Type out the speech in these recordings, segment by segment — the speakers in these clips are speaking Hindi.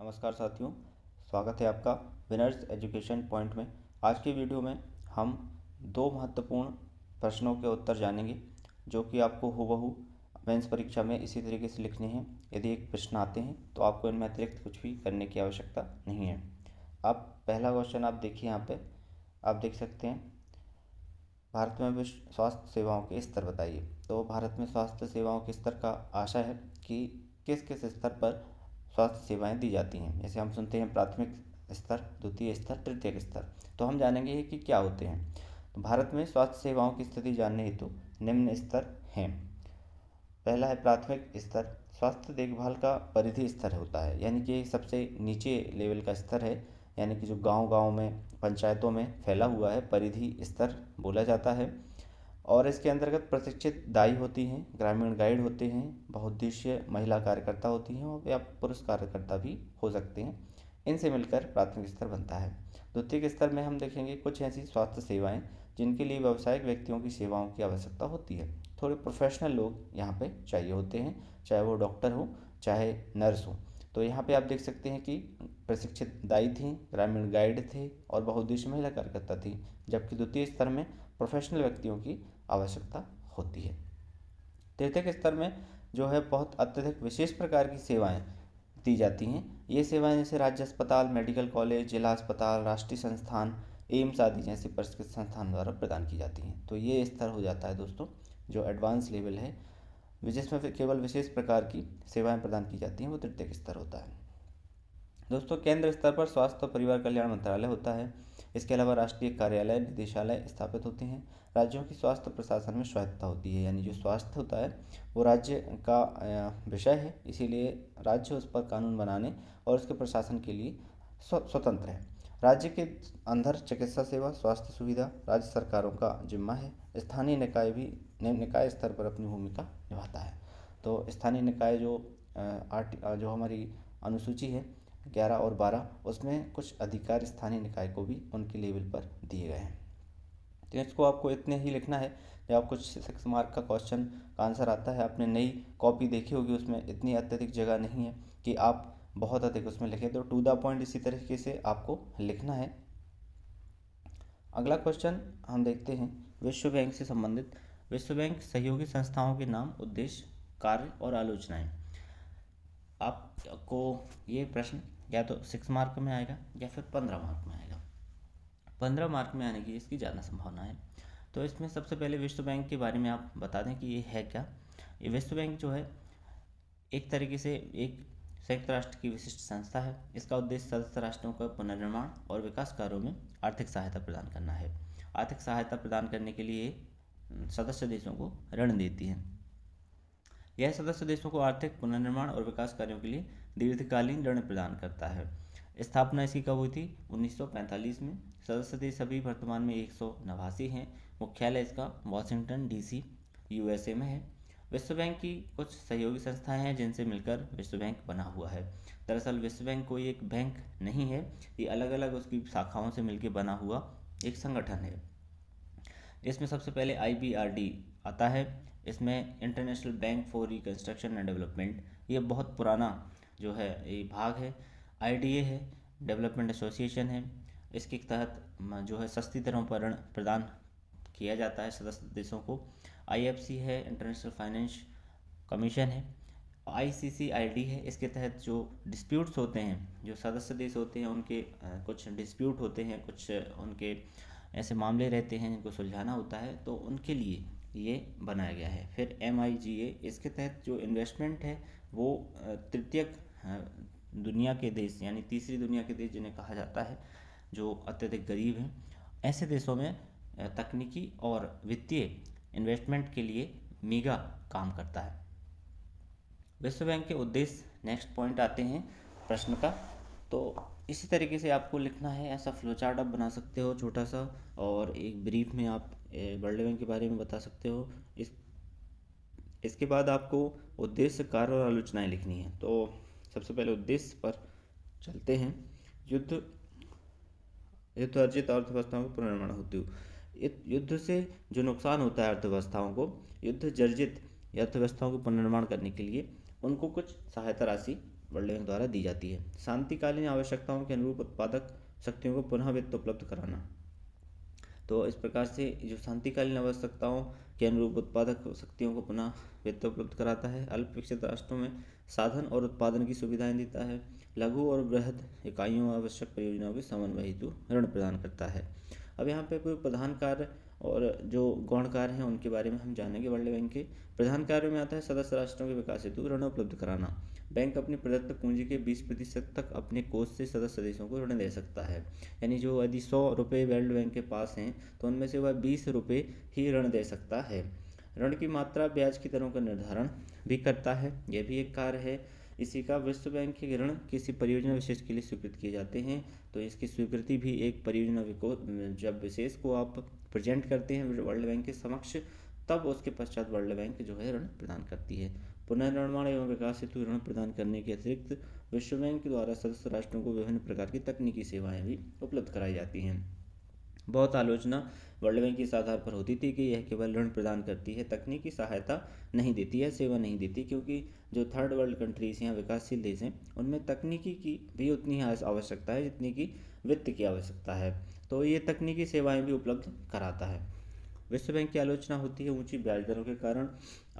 नमस्कार साथियों स्वागत है आपका विनर्स एजुकेशन पॉइंट में आज की वीडियो में हम दो महत्वपूर्ण प्रश्नों के उत्तर जानेंगे जो कि आपको हुबहू मेंस परीक्षा में इसी तरीके से लिखने हैं यदि एक प्रश्न आते हैं तो आपको इनमें अतिरिक्त कुछ भी करने की आवश्यकता नहीं है अब पहला क्वेश्चन आप देखिए यहाँ पर आप देख सकते हैं भारत में विश्व स्वास्थ्य सेवाओं के स्तर बताइए तो भारत में स्वास्थ्य सेवाओं के स्तर का आशा है कि किस किस स्तर पर स्वास्थ्य सेवाएं दी जाती हैं जैसे हम सुनते हैं प्राथमिक स्तर द्वितीय स्तर तृतीय स्तर तो हम जानेंगे कि क्या होते हैं तो भारत में स्वास्थ्य सेवाओं की स्थिति जानने हेतु निम्न स्तर हैं पहला है प्राथमिक स्तर स्वास्थ्य देखभाल का परिधि स्तर होता है यानी कि सबसे नीचे लेवल का स्तर है यानी कि जो गांव गांव में पंचायतों में फैला हुआ है परिधि स्तर बोला जाता है और इसके अंतर्गत प्रशिक्षित दाई होती हैं ग्रामीण गाइड होते हैं बहुउद्देशीय महिला कार्यकर्ता होती हैं और या पुरुष कार्यकर्ता भी हो सकते हैं इनसे मिलकर प्राथमिक स्तर बनता है द्वितीय स्तर में हम देखेंगे कुछ ऐसी स्वास्थ्य सेवाएं जिनके लिए व्यावसायिक व्यक्तियों की सेवाओं की आवश्यकता होती है थोड़े प्रोफेशनल लोग यहाँ पे चाहिए होते हैं चाहे वो डॉक्टर हो चाहे नर्स हो तो यहाँ पे आप देख सकते हैं कि प्रशिक्षित दाई थी ग्रामीण गाइड थे और बहुद्देश्य महिला कार्यकर्ता थी जबकि द्वितीय स्तर में प्रोफेशनल व्यक्तियों की आवश्यकता होती है तृतीय स्तर में जो है बहुत अत्यधिक विशेष प्रकार की सेवाएं दी जाती हैं ये सेवाएं जैसे राज्य अस्पताल मेडिकल कॉलेज जिला अस्पताल राष्ट्रीय संस्थान एम्स आदि जैसे परिष्कृत संस्थान द्वारा प्रदान की जाती हैं तो ये स्तर हो जाता है दोस्तों जो एडवांस लेवल है जिसमें केवल विशेष प्रकार की सेवाएं प्रदान की जाती हैं वो तृतीय स्तर होता है दोस्तों केंद्र स्तर पर स्वास्थ्य और परिवार कल्याण मंत्रालय होता है इसके अलावा राष्ट्रीय कार्यालय निदेशालय स्थापित होते हैं राज्यों की स्वास्थ्य प्रशासन में स्वायत्ता होती है यानी जो स्वास्थ्य होता है वो राज्य का विषय है इसीलिए राज्य उस पर कानून बनाने और उसके प्रशासन के लिए स्वतंत्र है राज्य के अंदर चिकित्सा सेवा स्वास्थ्य सुविधा राज्य सरकारों का जिम्मा है स्थानीय निकाय भी निकाय स्तर पर अपनी भूमिका निभाता है तो स्थानीय निकाय जो आर्ट जो हमारी अनुसूची है ग्यारह और बारह उसमें कुछ अधिकार स्थानीय निकाय को भी उनके लेवल पर दिए गए हैं तो इसको आपको इतने ही लिखना है जब कुछ सिक्स मार्क का क्वेश्चन का आंसर आता है आपने नई कॉपी देखी होगी उसमें इतनी अत्यधिक जगह नहीं है कि आप बहुत अधिक उसमें लिखें तो टू द पॉइंट इसी तरीके से आपको लिखना है अगला क्वेश्चन हम देखते हैं विश्व बैंक से संबंधित विश्व बैंक सहयोगी संस्थाओं के नाम उद्देश्य कार्य और आलोचनाएं आपको ये प्रश्न या तो सिक्स मार्क में आएगा या फिर पंद्रह मार्क में आएगा पंद्रह मार्क में आने की इसकी ज़्यादा संभावना है तो इसमें सबसे पहले विश्व बैंक के बारे में आप बता दें कि ये है क्या ये विश्व बैंक जो है एक तरीके से एक संयुक्त राष्ट्र की विशिष्ट संस्था है इसका उद्देश्य सदस्य राष्ट्रों का पुनर्निर्माण और विकास कार्यों में आर्थिक सहायता प्रदान करना है आर्थिक सहायता प्रदान करने के लिए सदस्य देशों को ऋण देती है यह सदस्य देशों को आर्थिक पुनर्निर्माण और विकास कार्यों के लिए दीर्घकालीन ऋण प्रदान करता है स्थापना इसकी कब हुई थी 1945 में सदस्य देश सभी वर्तमान में एक नवासी हैं मुख्यालय इसका वॉशिंगटन डीसी यूएसए में है विश्व बैंक की कुछ सहयोगी संस्थाएं हैं जिनसे मिलकर विश्व बैंक बना हुआ है दरअसल विश्व बैंक कोई एक बैंक नहीं है ये अलग अलग उसकी शाखाओं से मिलकर बना हुआ एक संगठन है इसमें सबसे पहले आई आता है इसमें international bank for reconstruction and development ये बहुत पुराना जो है ये भाग है आई है डेवलपमेंट एसोसिएशन है इसके तहत जो है सस्ती दरों पर ऋण प्रदान किया जाता है सदस्य देशों को आई है इंटरनेशनल फाइनेंस कमीशन है आई है इसके तहत जो डिस्प्यूट्स होते हैं जो सदस्य देश होते हैं उनके कुछ डिस्प्यूट होते हैं कुछ उनके ऐसे मामले रहते हैं जिनको सुलझाना होता है तो उनके लिए ये बनाया गया है फिर एम इसके तहत जो इन्वेस्टमेंट है वो तृतीयक दुनिया के देश यानी तीसरी दुनिया के देश जिन्हें कहा जाता है जो अत्यधिक गरीब हैं ऐसे देशों में तकनीकी और वित्तीय इन्वेस्टमेंट के लिए मीगा काम करता है विश्व बैंक के उद्देश्य नेक्स्ट पॉइंट आते हैं प्रश्न का तो इसी तरीके से आपको लिखना है ऐसा फ्लो चार्ट आप बना सकते हो छोटा सा और एक ब्रीफ में आप वर्ल्ड बैंक के बारे में बता सकते हो इस इसके बाद आपको उद्देश्य कार्य और आलोचनाएँ लिखनी है तो सबसे पहले उद्देश्य पर चलते हैं युद्ध युद्ध अर्जित अर्थव्यवस्थाओं का पुनर्निर्माण हेतु युद्ध से जो नुकसान होता है अर्थव्यवस्थाओं को युद्ध जर्जित अर्थव्यवस्थाओं को पुनर्निर्माण करने के लिए उनको कुछ सहायता राशि वर्ल्ड बैंक द्वारा दी जाती है शांतिकालीन आवश्यकताओं के अनुरूप उत्पादक शक्तियों को पुनः वित्त उपलब्ध कराना तो इस प्रकार से जो शांतिकालीन आवश्यकताओं के अनुरूप उत्पादक शक्तियों को पुनः वित्त उपलब्ध कराता है अल्प विकसित राष्ट्रों में साधन और उत्पादन की सुविधाएं देता है लघु और बृहद इकाइयों आवश्यक परियोजनाओं के समन्वय हेतु ऋण प्रदान करता है अब यहाँ पे कोई प्रधान कार्य और जो गौण कार्य हैं उनके बारे में हम जानेंगे वर्ल्ड बैंक के प्रधान कार्यों में आता है सदस्य राष्ट्रों के विकास हेतु ऋण उपलब्ध कराना बैंक अपनी प्रदत्त पूंजी के 20 प्रतिशत तक अपने कोष से सदस्य देशों को ऋण दे सकता है यानी जो यदि सौ रुपये वर्ल्ड बैंक के पास हैं तो उनमें से वह बीस रुपये ही ऋण दे सकता है ऋण की मात्रा ब्याज की दरों का निर्धारण भी करता है यह भी एक कार्य है इसी का विश्व बैंक के ऋण किसी परियोजना विशेष के लिए स्वीकृत किए जाते हैं तो इसकी स्वीकृति भी एक परियोजना को जब विशेष को आप प्रेजेंट करते हैं वर्ल्ड बैंक के समक्ष तब उसके पश्चात वर्ल्ड बैंक जो है ऋण प्रदान करती है पुनर्निर्माण एवं विकास हेतु ऋण प्रदान करने के अतिरिक्त विश्व बैंक के द्वारा सदस्य राष्ट्रों को विभिन्न प्रकार की तकनीकी सेवाएं भी उपलब्ध कराई जाती हैं बहुत आलोचना वर्ल्ड बैंक इस आधार पर होती थी कि यह केवल ऋण प्रदान करती है तकनीकी सहायता नहीं देती है सेवा नहीं देती क्योंकि जो थर्ड वर्ल्ड कंट्रीज़ हैं विकासशील देश हैं उनमें तकनीकी की भी उतनी ही आवश्यकता है जितनी की वित्त की आवश्यकता है तो ये तकनीकी सेवाएं भी उपलब्ध कराता है विश्व बैंक की आलोचना होती है ऊंची ब्याज दरों के कारण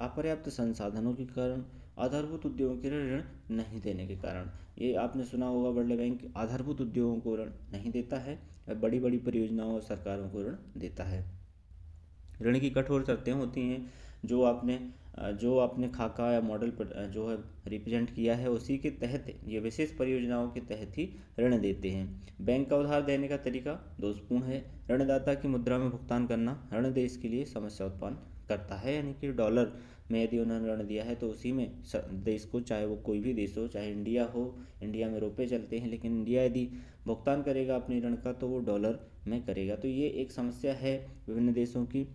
अपर्याप्त संसाधनों के कारण आधारभूत उद्योगों के ऋण नहीं देने के कारण ये आपने सुना होगा वर्ल्ड बैंक आधारभूत उद्योगों को ऋण नहीं देता है और बड़ी बड़ी परियोजनाओं और सरकारों को ऋण देता है ऋण की कठोर शर्तें होती हैं जो आपने जो आपने खाका या मॉडल पर जो है रिप्रेजेंट किया है उसी के तहत ये विशेष परियोजनाओं के तहत ही ऋण देते हैं बैंक का उधार देने का तरीका दोषपूर्ण है ऋणदाता की मुद्रा में भुगतान करना ऋण देश के लिए समस्या उत्पन्न करता है यानी कि डॉलर में यदि उन्होंने ऋण दिया है तो उसी में देश को चाहे वो कोई भी देश हो चाहे इंडिया हो इंडिया में रुपये चलते हैं लेकिन इंडिया यदि भुगतान करेगा अपने ऋण का तो वो डॉलर में करेगा तो ये एक समस्या है विभिन्न देशों की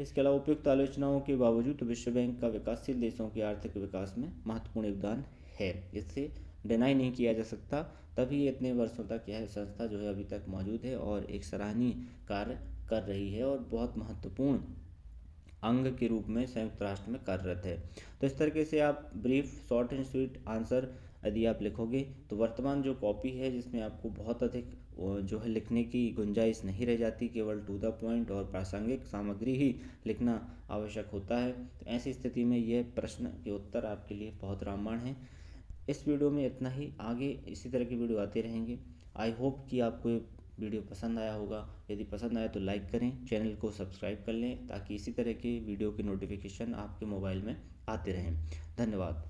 इसके अलावा उपयुक्त आलोचनाओं के बावजूद तो विश्व बैंक का विकासशील देशों के आर्थिक विकास में महत्वपूर्ण योगदान है इससे डिनाई नहीं किया जा सकता तभी इतने वर्षों तक यह संस्था जो है अभी तक मौजूद है और एक सराहनीय कार्य कर रही है और बहुत महत्वपूर्ण अंग के रूप में संयुक्त राष्ट्र में कार्यरत है तो इस तरीके से आप brief short and sweet answer यदि आप लिखोगे तो वर्तमान जो कॉपी है जिसमें आपको बहुत अधिक जो है लिखने की गुंजाइश नहीं रह जाती केवल टू द पॉइंट और प्रासंगिक सामग्री ही लिखना आवश्यक होता है तो ऐसी स्थिति में यह प्रश्न के उत्तर आपके लिए बहुत रामबाण है इस वीडियो में इतना ही आगे इसी तरह की वीडियो आते रहेंगे आई होप कि आपको ये वीडियो पसंद आया होगा यदि पसंद आया तो लाइक करें चैनल को सब्सक्राइब कर लें ताकि इसी तरह के वीडियो के नोटिफिकेशन आपके मोबाइल में आते रहें धन्यवाद